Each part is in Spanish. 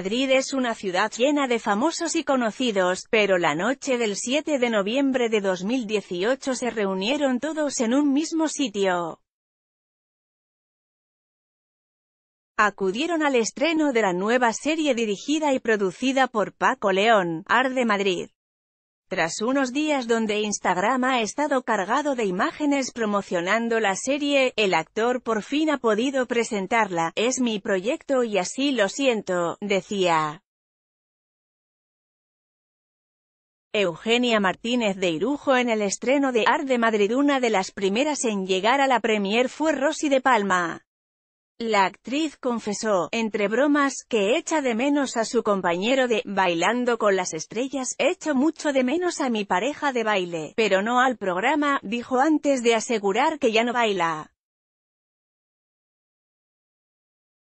Madrid es una ciudad llena de famosos y conocidos, pero la noche del 7 de noviembre de 2018 se reunieron todos en un mismo sitio. Acudieron al estreno de la nueva serie dirigida y producida por Paco León, de Madrid. Tras unos días donde Instagram ha estado cargado de imágenes promocionando la serie, el actor por fin ha podido presentarla, es mi proyecto y así lo siento, decía. Eugenia Martínez de Irujo en el estreno de Art de Madrid Una de las primeras en llegar a la premier fue Rosy de Palma. La actriz confesó, entre bromas, que echa de menos a su compañero de «Bailando con las estrellas», «Echo mucho de menos a mi pareja de baile, pero no al programa», dijo antes de asegurar que ya no baila.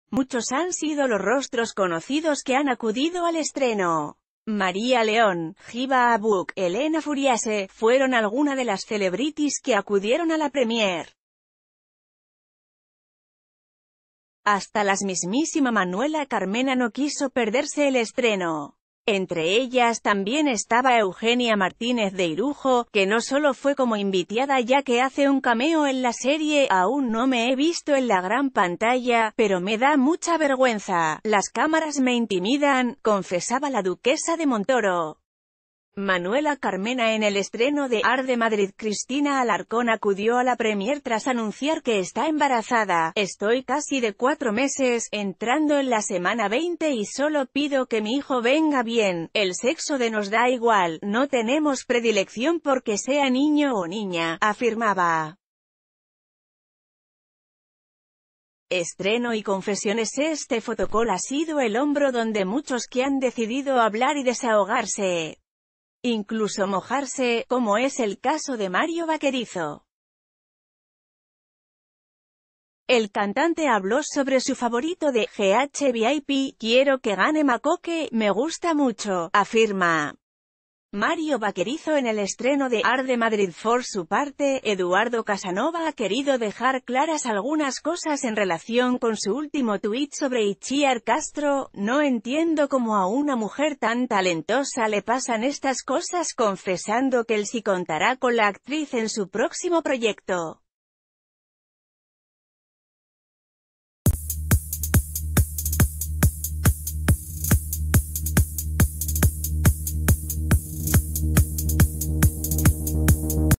Muchos han sido los rostros conocidos que han acudido al estreno. María León, Giba Abuk, Elena Furiase, fueron algunas de las celebrities que acudieron a la premiere. Hasta las mismísima Manuela Carmena no quiso perderse el estreno. Entre ellas también estaba Eugenia Martínez de Irujo, que no solo fue como invitada ya que hace un cameo en la serie, aún no me he visto en la gran pantalla, pero me da mucha vergüenza, las cámaras me intimidan, confesaba la duquesa de Montoro. Manuela Carmena en el estreno de Ar de Madrid Cristina Alarcón acudió a la premier tras anunciar que está embarazada. Estoy casi de cuatro meses, entrando en la semana 20 y solo pido que mi hijo venga bien. El sexo de nos da igual, no tenemos predilección porque sea niño o niña, afirmaba. Estreno y confesiones Este fotocol ha sido el hombro donde muchos que han decidido hablar y desahogarse incluso mojarse, como es el caso de Mario Vaquerizo. El cantante habló sobre su favorito de GHVIP, quiero que gane Macoque, me gusta mucho, afirma. Mario Vaquerizo en el estreno de Ar de Madrid. Por su parte, Eduardo Casanova ha querido dejar claras algunas cosas en relación con su último tuit sobre Ichiar Castro, no entiendo cómo a una mujer tan talentosa le pasan estas cosas confesando que él sí contará con la actriz en su próximo proyecto.